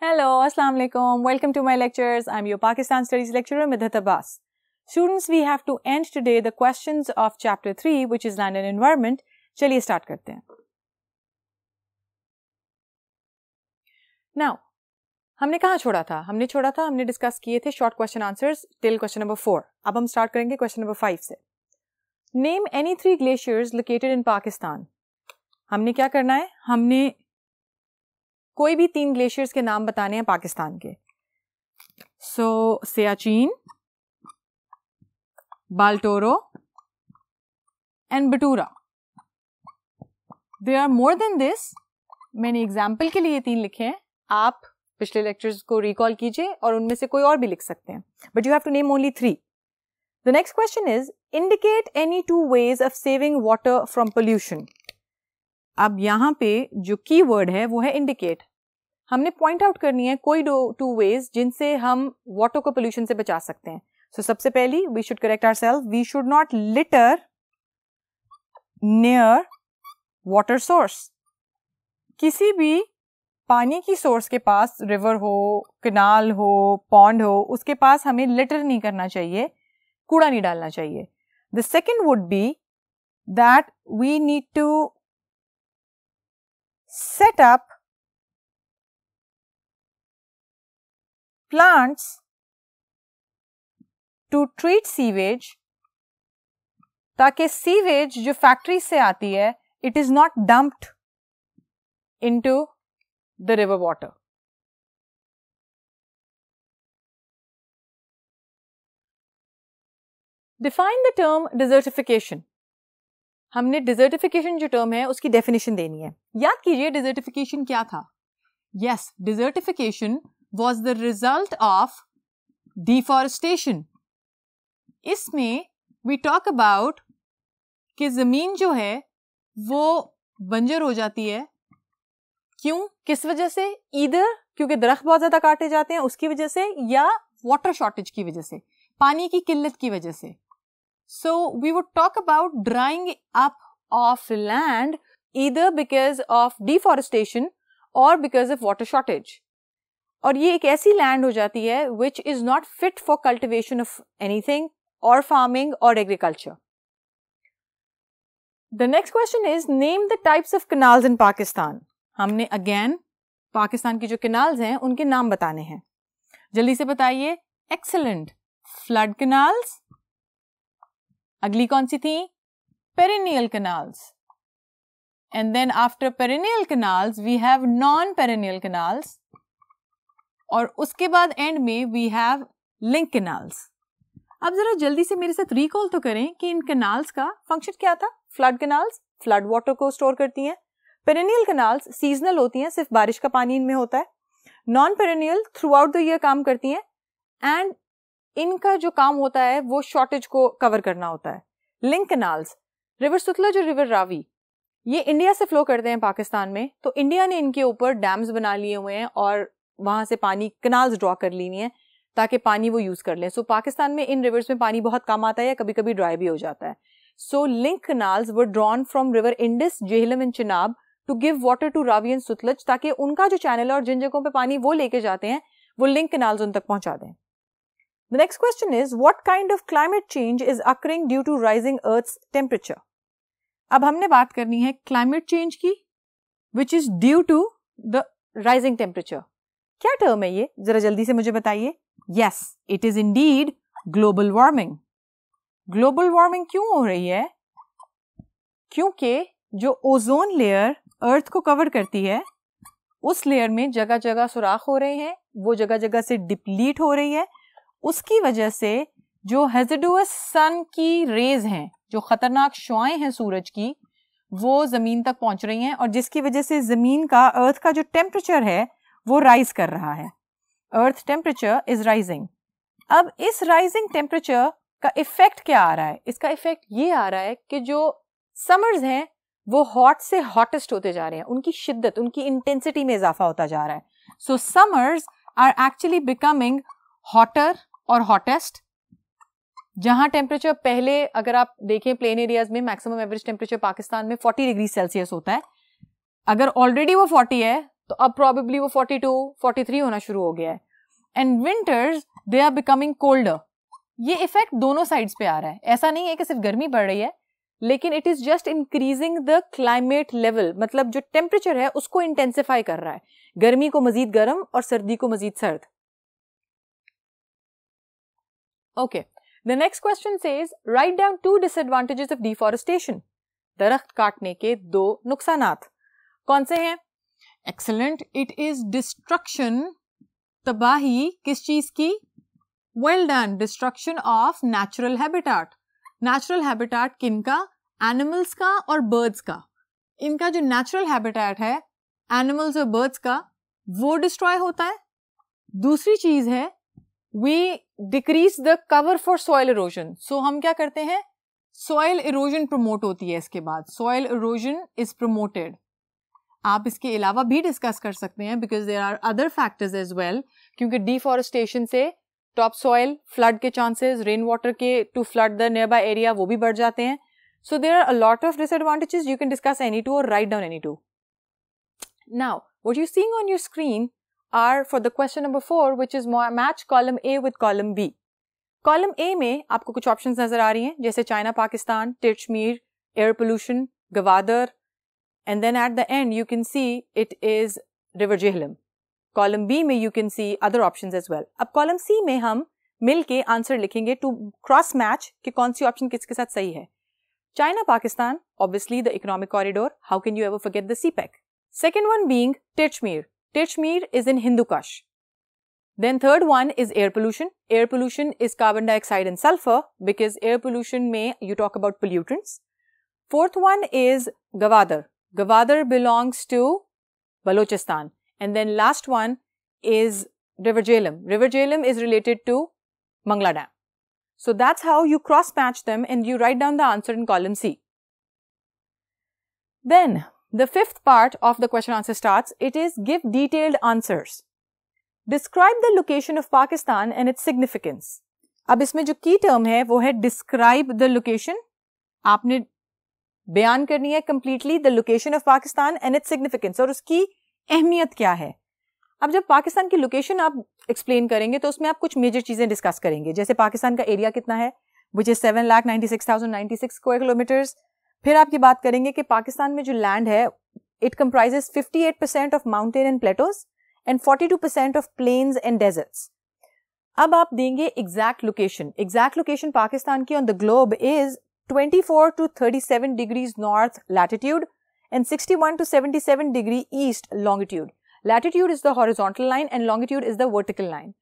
Hello, Assalamu alaikum. Welcome to my lectures. I'm your Pakistan Studies lecturer Midhat Abbas. Students, we have to end today the questions of chapter 3 which is land and environment. चलिए start करते हैं. Now, हमने कहाँ छोड़ा था हमने छोड़ा था हमने डिस्कस किए थे short question answers till question number four अब हम स्टार्ट करेंगे क्वेश्चन नंबर फाइव से name any three glaciers located in Pakistan हमने क्या करना है हमने कोई भी तीन ग्लेशियर्स के नाम बताने हैं पाकिस्तान के so so, Siachen Baltoro and Batura they are more than this मैंने एग्जाम्पल के लिए तीन लिखे हैं आप पिछले लेक्चर्स को रिकॉल कीजिए और उनमें से कोई और भी लिख सकते हैं but you have to name only three The next question is, indicate any two ways of saving water from pollution. अब यहाँ पे जो की वर्ड है वो है इंडिकेट हमने पॉइंट आउट करनी है कोई दो टू वेज जिनसे हम वाटर को पोल्यूशन से बचा सकते हैं सो so, सबसे पहली we should correct our self we should not litter near water source किसी भी पानी की सोर्स के पास रिवर हो कनाल हो पॉन्ड हो उसके पास हमें लिटर नहीं करना चाहिए कूड़ा नहीं डालना चाहिए the second would be that we need to set up plants to treat sewage ताकि सीवेज जो फैक्ट्री से आती है it is not dumped to the river water define the term desertification हमने डिजर्टिफिकेशन जो टर्म है उसकी डेफिनेशन देनी है याद कीजिए डिजर्टिफिकेशन क्या था yes desertification was the result of deforestation इसमें वी टॉक अबाउट कि ज़मीन जो है वो बंजर हो जाती है क्यों किस वजह से इधर क्योंकि दरख्त बहुत ज़्यादा काटे जाते हैं उसकी वजह से या वाटर शॉर्टेज की वजह से पानी की किल्लत की वजह से So we would talk about drying up of land either because of deforestation or because of water shortage. और ये एक ऐसी लैंड हो जाती है which is not fit for cultivation of anything और फार्मिंग और agriculture the next question is name the types of canals in Pakistan हमने अगेन पाकिस्तान की जो कनाल्स हैं उनके नाम बताने हैं जल्दी से बताइए एक्सलेंट फ्लड कनाल्स अगली कौन सी थी perennial canals and then after perennial canals we have non perennial canals और उसके बाद एंड में वी हैव लिंक कनाल्स अब जरा जल्दी से मेरे साथ रिकॉल तो करें कि इन कनाल्स का फंक्शन क्या था फ्लड कनाल्स फ्लड वाटर को स्टोर करती हैं पेरेनियल कनाल्स सीजनल होती हैं सिर्फ बारिश का पानी इनमें होता है non perennial throughout the year काम करती हैं एंड इनका जो काम होता है वो शॉर्टेज को कवर करना होता है लिंक कनाल्स रिवर सुतलज और रिवर रावी ये इंडिया से फ्लो करते हैं पाकिस्तान में तो इंडिया ने इनके ऊपर डैम्स बना लिए हुए हैं और वहाँ से पानी कनाल्स ड्रॉ कर ली हुई हैं ताकि पानी वो यूज़ कर लें सो so, पाकिस्तान में इन रिवर्स में पानी बहुत कम आता है या कभी कभी ड्राई भी हो जाता है so link canals were drawn from river Indus Jhelum and Chenab to give water to Ravi and Sutlej ताकि उनका जो चैनल है और जिन जगहों पर पानी वो लेके जाते हैं वो लिंक कनाल्स उन तक पहुँचा दें The next question is what kind of climate change is occurring due to rising earth's temperature? अब हमने बात करनी है क्लाइमेट चेंज की which is due to the rising temperature क्या टर्म है ये जरा जल्दी से मुझे बताइए yes it is deed global warming global warming क्यों हो रही है क्योंकि जो ओजोन लेयर अर्थ को कवर करती है उस लेयर में जगह जगह सुराख हो रहे हैं वो जगह जगह से डिप्लीट हो रही है उसकी वजह से जो हेजिडुअस सन की रेज हैं जो खतरनाक शुआएं हैं सूरज की वो ज़मीन तक पहुंच रही हैं और जिसकी वजह से ज़मीन का अर्थ का जो टेम्परेचर है वो राइज कर रहा है अर्थ टेम्परेचर इज़ राइजिंग अब इस राइजिंग टेम्परेचर का इफ़ेक्ट क्या आ रहा है इसका इफ़ेक्ट ये आ रहा है कि जो समर्स हैं वो हॉट से हॉटेस्ट होते जा रहे हैं उनकी शिद्दत उनकी इंटेंसिटी में इजाफा होता जा रहा है so summers are actually becoming hotter और हॉटेस्ट जहां टेम्परेचर पहले अगर आप देखें प्लेन एरियाज में मैक्सिमम एवरेज टेम्परेचर पाकिस्तान में 40 डिग्री सेल्सियस होता है अगर ऑलरेडी वो 40 है तो अब प्रॉबेबली वो 42, 43 होना शुरू हो गया है and winters they are becoming colder ये इफेक्ट दोनों साइड्स पे आ रहा है ऐसा नहीं है कि सिर्फ गर्मी बढ़ रही है लेकिन it is just increasing the climate level मतलब जो टेम्परेचर है उसको इंटेंसिफाई कर रहा है गर्मी को मजीद गर्म और सर्दी को मजीद सर्द Okay. The next question says, write down two disadvantages of deforestation. दरख्त काटने के दो नुकसानात कौन से हैं एक्सलेंट इट इज डिस्ट्रक्शन तबाही किस चीज की well done destruction of natural habitat natural habitat किन का एनिमल्स का और बर्ड्स का इनका जो नेचुरल हैबिटाट है एनिमल्स और बर्ड्स का वो डिस्ट्रॉय होता है दूसरी चीज है we decrease the cover for soil erosion. So हम क्या करते हैं soil erosion promote होती है इसके बाद soil erosion is promoted. आप इसके अलावा भी डिस्कस कर सकते हैं because there are other factors as well क्योंकि डिफॉरेस्टेशन से टॉप सॉयल फ्लड के चांसेस रेन वाटर के to flood the nearby area वो भी बढ़ जाते हैं so there are a lot of disadvantages you can discuss any two और write down any two now what you seeing on your screen are for the question number four which is match column A with column B column A में आपको कुछ option नजर आ रही हैं जैसे China Pakistan Tirichmir air pollution Gwadar and then at the end you can see it is river Jhelum column B में you can see other option as well अब कॉलम सी में हम मिल के आंसर लिखेंगे टू क्रॉस मैच कि कौन सी ऑप्शन किसके साथ सही है China Pakistan obviously the economic corridor how can you ever forget the CPEC second one being Tirichmir Techmir is in Kush. Then third one is air pollution. Air pollution is carbon dioxide and sulfur because air pollution may you talk about pollutants. Fourth one is Gawadar. Gawadar belongs to Balochistan. And then last one is River Jhelum. River Jhelum is related to Mangla Dam. So that's how you cross match them and you write down the answer in column C. Then The fifth part of the question answer starts, it is give detailed answers. Describe the location of Pakistan and its significance. अब इसमें जो की term है वो है describe the location आपने बयान करनी है completely the location of Pakistan and its significance और उसकी अहमियत क्या है अब जब पाकिस्तान की लोकेशन आप एक्सप्लेन करेंगे तो उसमें आप कुछ मेजर चीजें डिस्कस करेंगे जैसे पाकिस्तान का एरिया कितना है which is seven lakh ninety six thousand ninety six square kilometers फिर आप ये बात करेंगे कि पाकिस्तान में जो लैंड है it comprises 58 percent of mountain and plateaus and 42 percent of plains and deserts अब आप देंगे exact location exact location Pakistan की on the globe is 24 to 37 degrees north latitude and 61 to 77 degree east longitude latitude is the horizontal line and longitude is the vertical line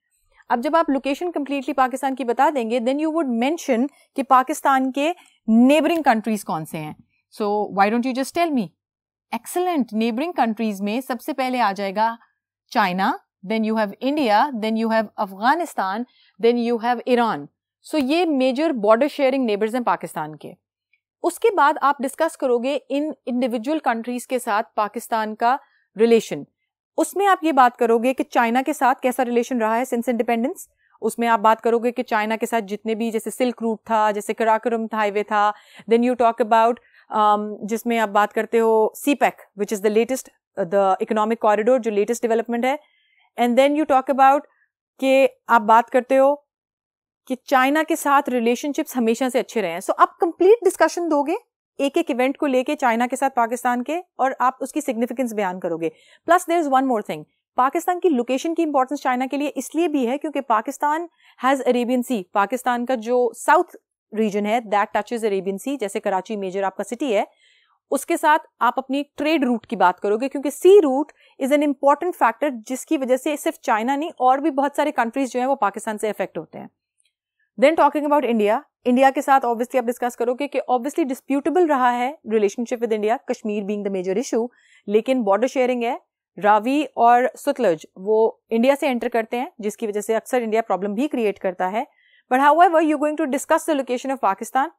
अब जब आप location completely Pakistan की बता देंगे देन यू वुड मेंशन कि पाकिस्तान के neighbouring countries कौन से हैं so why don't you just tell me excellent neighbouring countries में सबसे पहले आ जाएगा China then you have India then you have Afghanistan then you have Iran so ये मेजर बॉर्डर शेयरिंग नेबर्स हैं पाकिस्तान के उसके बाद आप डिस्कस करोगे इन इंडिविजुअल कंट्रीज के साथ पाकिस्तान का रिलेशन उसमें आप ये बात करोगे कि चाइना के साथ कैसा रिलेशन रहा है सिंस इंडिपेंडेंस उसमें आप बात करोगे कि चाइना के साथ जितने भी जैसे सिल्क रूट था जैसे कराकोरम हाईवे था देन यू टॉक अबाउट जिसमें आप बात करते हो CPEC which is the latest the economic corridor जो लेटेस्ट डेवलपमेंट है and then you talk about कि आप बात करते हो कि चाइना के साथ रिलेशनशिप्स हमेशा से अच्छे रहे हैं सो so, आप कंप्लीट डिस्कशन दोगे एक एक इवेंट को लेके चाइना के साथ पाकिस्तान के और आप उसकी सिग्निफिकेंस बयान करोगे plus there is one more thing Pakistan की लोकेशन की इंपॉर्टेंस चाइना के लिए इसलिए भी है क्योंकि Pakistan has Arabian sea Pakistan का जो साउथ रीजन है दैट टचेज अरेबियन सी जैसे कराची मेजर आपका सिटी है उसके साथ आप अपनी ट्रेड रूट की बात करोगे क्योंकि sea route is an important factor जिसकी वजह से सिर्फ चाइना नहीं और भी बहुत सारे कंट्रीज जो है वो पाकिस्तान से अफेक्ट होते हैं then talking about India India के साथ ऑब्वियसली आप डिस्कस करोगे कि ऑब्वियसली डिस्प्यूटेबल रहा है relationship with India Kashmir being the major issue लेकिन बॉर्डर शेयरिंग है रावी और सुतलज वो इंडिया से एंटर करते हैं जिसकी वजह से अक्सर इंडिया प्रॉब्लम भी क्रिएट करता है but however you going to discuss the location of Pakistan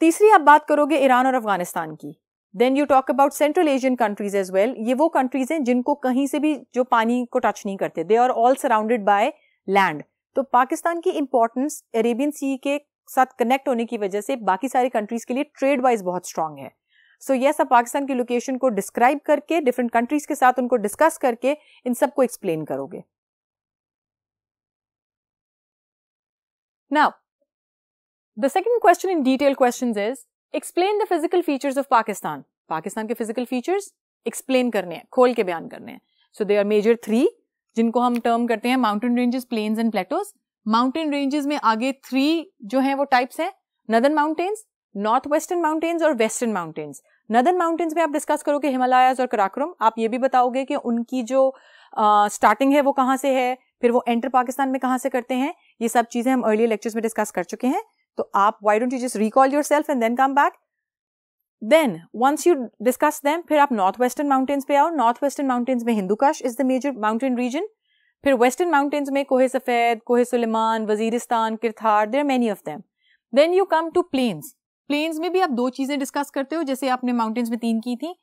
तीसरी आप बात करोगे ईरान और अफगानिस्तान की then you talk about central Asian countries as well ये वो कंट्रीज हैं जिनको कहीं से भी जो पानी को टच नहीं करते they are all surrounded by land तो पाकिस्तान की इंपॉर्टेंस अरेबियन सी के साथ कनेक्ट होने की वजह से बाकी सारी कंट्रीज के लिए ट्रेड वाइज बहुत स्ट्रांग है सो यस सब पाकिस्तान की लोकेशन को डिस्क्राइब करके डिफरेंट कंट्रीज के साथ उनको डिस्कस करके इन सबको एक्सप्लेन करोगे now the second question in detail question is explain the physical features of Pakistan Pakistan के फिजिकल फीचर्स एक्सप्लेन करने हैं खोल के बयान करने हैं so they are major three जिनको हम टर्म करते हैं mountain ranges plains and plateaus mountain ranges में आगे थ्री जो हैं वो टाइप्स हैं northern mountains north western mountains और वेस्टर्न माउंटेन्स नदन माउंटेन्स में आप डिस्कस करोगे हिमालयाज और कराक्रम आप ये भी बताओगे कि उनकी जो स्टार्टिंग है वो कहाँ से है फिर वो एंटर पाकिस्तान में कहाँ से करते हैं ये सब चीज़ें हम अर्ली लेक्चर्स में डिस्कस कर चुके हैं तो आप why don't you just recall your self and then come back then once you discuss them फिर आप नॉर्थ वेस्टर्न माउंटेन्स पे आओ नॉर्थ वेस्टर्न माउंटेन्स में Hindu Kush is the major mountain region फिर वेस्टर्न माउंटेन्स में Kohe Safed Kohe Sulaiman Waziristan Kirthar there many of them then you come to plains plains में भी आप दो चीजें डिस्कस करते हो जैसे आपने माउंटेन्स में तीन की थी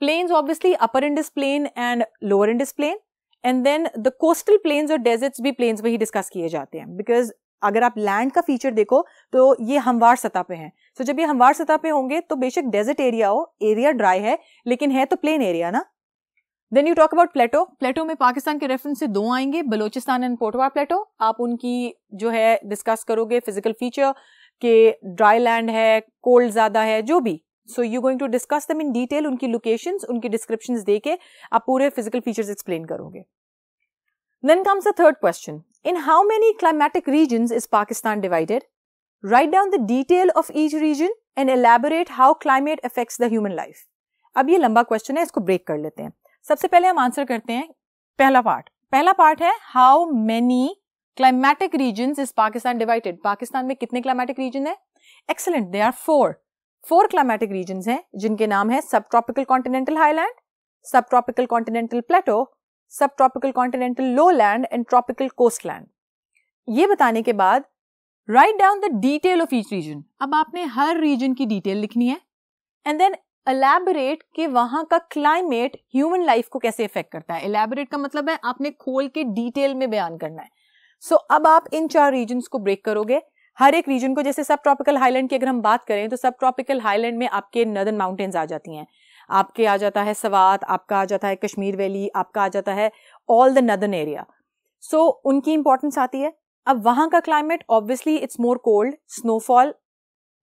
plains obviously upper end plain and lower lower plain and then the coastal plains और deserts भी प्लेन्स में ही डिस्कस किए जाते हैं बिकॉज अगर आप लैंड का फीचर देखो तो ये हमवार सतह पे हैं सो so, जब ये हमवार सतह पे होंगे तो बेशक डेजर्ट एरिया हो एरिया ड्राई है लेकिन है तो प्लेन एरिया ना then you talk about plateau plateau में पाकिस्तान के रेफरेंस से दो आएंगे बलोचिस्तान एंड पोटवा प्लेटो आप उनकी जो है डिस्कस करोगे फिजिकल फीचर कि ड्राई लैंड है कोल्ड ज़्यादा है जो भी so you going to discuss them in detail उनकी लोकेशन उनकी डिस्क्रिप्शन दे के आप पूरे फिजिकल फीचर्स एक्सप्लेन करोगे then comes a third question in how many climatic region is Pakistan divided write down the detail of each region and elaborate how climate affects the human life अब ये लंबा question है इसको break कर लेते हैं सबसे पहले हम आंसर करते हैं पहला पार्ट पहला पार्ट है how many climatic region is Pakistan divided Pakistan में कितने क्लाइमेटिक रीजन है excellent they are four four climatic region है जिनके नाम है subtropical continental highland subtropical continental plateau subtropical continental lowland and tropical coastland ये बताने के बाद write down the detail of each region अब आपने हर रीजन की डिटेल लिखनी है एंड देन एलेबरेट के वहां का क्लाइमेट ह्यूमन लाइफ को कैसे इफेक्ट करता है एलेबरेट का मतलब है आपने खोल के डिटेल में बयान करना है सो so, अब आप इन चार रीजन को ब्रेक करोगे हर एक रीजन को जैसे सब ट्रॉपिकल हाईलैंड की अगर हम बात करें तो सब ट्रॉपिकल हाईलैंड में आपके नदन माउंटेन्स आ जाती हैं आपके आ जाता है सवात आपका आ जाता है कश्मीर वैली आपका आ जाता है all the northern area so उनकी इंपॉर्टेंस आती है अब वहां का climate obviously it's more cold snowfall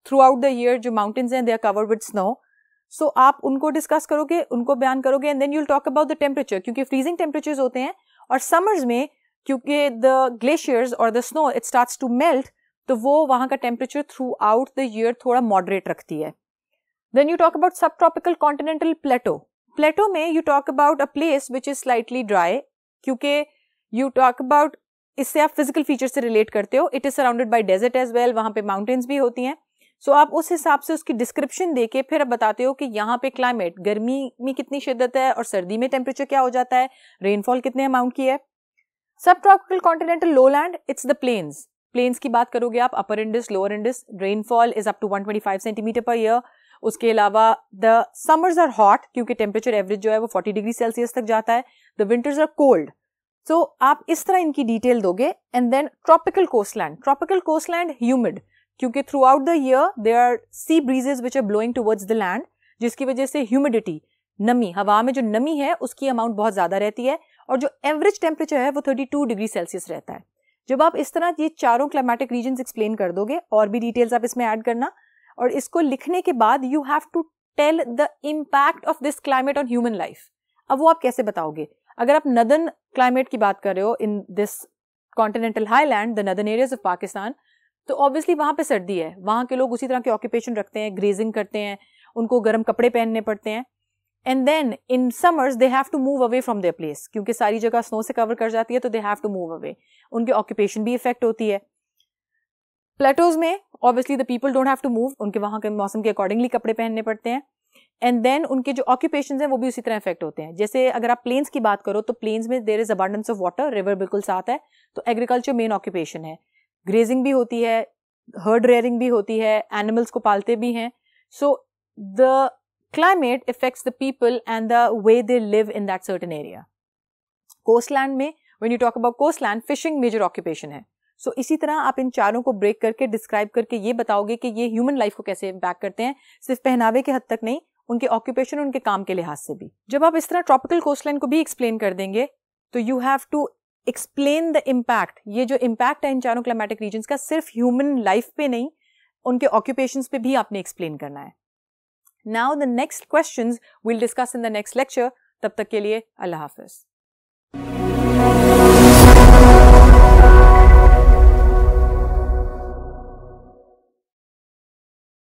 throughout the year जो माउंटेन्स हैं they are covered with snow so आप उनको डिस्कस करोगे उनको बयान करोगे and then you'll talk about the temperature क्योंकि फ्रीजिंग टेम्परेचर होते हैं और समर्स में क्योंकि द ग्लेशियर्स और the snow it starts to melt तो वो वहाँ का temperature throughout the year थोड़ा मॉडरेट रखती है then you talk about subtropical continental plateau plateau में you talk about a place which is slightly dry क्योंकि यू टॉक अबाउट इससे आप फिजिकल फीचर से रिलेट करते हो it is surrounded by desert as well वहाँ पे mountains भी होती हैं सो so, आप उस हिसाब से उसकी डिस्क्रिप्शन दे के फिर आप बताते हो कि यहाँ पे क्लाइमेट गर्मी में कितनी शिद्दत है और सर्दी में टेम्परेचर क्या हो जाता है रेनफॉल कितने अमाउंट की है subtropical continental lowland it's the plains plains की बात करोगे आप upper Indus lower Indus rainfall is up to 125 centimetre per year उसके अलावा द समर्स आर हॉट क्योंकि टेम्परेचर एवरेज जो है वो 40 डिग्री सेल्सियस तक जाता है the winters are cold so आप इस तरह इनकी डिटेल दोगे and then tropical coastland tropical coastland humid क्योंकि throughout the year they are sea breezes which are blowing towards the land जिसकी वजह से ह्यूमिडिटी नमी हवा में जो नमी है उसकी अमाउंट बहुत ज़्यादा रहती है और जो एवरेज टेम्परेचर है वो 32 डिग्री सेल्सियस रहता है जब आप इस तरह ये चारों क्लाइमेटिक रीजन एक्सप्लेन कर दोगे और भी डिटेल्स आप इसमें ऐड करना और इसको लिखने के बाद you have to tell the impact of this climate on human life अब वो आप कैसे बताओगे अगर आप नदन क्लाइमेट की बात कर रहे हो in this continental highland the northern areas of Pakistan तो ऑब्वियसली वहाँ पे सर्दी है वहाँ के लोग उसी तरह के ऑक्यूपेशन रखते हैं ग्रेजिंग करते हैं उनको गर्म कपड़े पहनने पड़ते हैं and then in summers they have to move away from their place क्योंकि सारी जगह स्नो से कवर कर जाती है तो they have to move away उनके ऑक्यूपेशन भी इफेक्ट होती है प्लेटोज में obviously the people don't have to move उनके वहां के मौसम के अकॉर्डिंगली कपड़े पहनने पड़ते हैं एंड देन उनके जो ऑक्यूपेशन हैं वो भी उसी तरह इफेक्ट होते हैं जैसे अगर आप प्लेन्स की बात करो तो प्लेन्स में there is abundance of water river बिल्कुल साथ है तो एग्रीकल्चर मेन ऑक्यूपेशन है ग्रेजिंग भी होती है हर्ड रेयरिंग भी होती है एनिमल्स को पालते भी हैं so the climate affects the people and the way they live in that certain area coastland में when you talk about coastland fishing major occupation है. सो so, इसी तरह आप इन चारों को ब्रेक करके डिस्क्राइब करके ये बताओगे कि ये ह्यूमन लाइफ को कैसे इम्पैक्ट करते हैं सिर्फ पहनावे के हद तक नहीं उनके ऑक्यूपेशन उनके काम के लिहाज से भी जब आप इस तरह ट्रॉपिकल कोस्टलाइन को भी एक्सप्लेन कर देंगे तो you have to explain the impact ये जो इम्पैक्ट है इन चारों क्लाइमेटिक रीजन का सिर्फ ह्यूमन लाइफ पे नहीं उनके ऑक्यूपेशन पे भी आपने एक्सप्लेन करना है Now the next questions we'll discuss in the next lecture. तब तक ke liye Allah hafiz.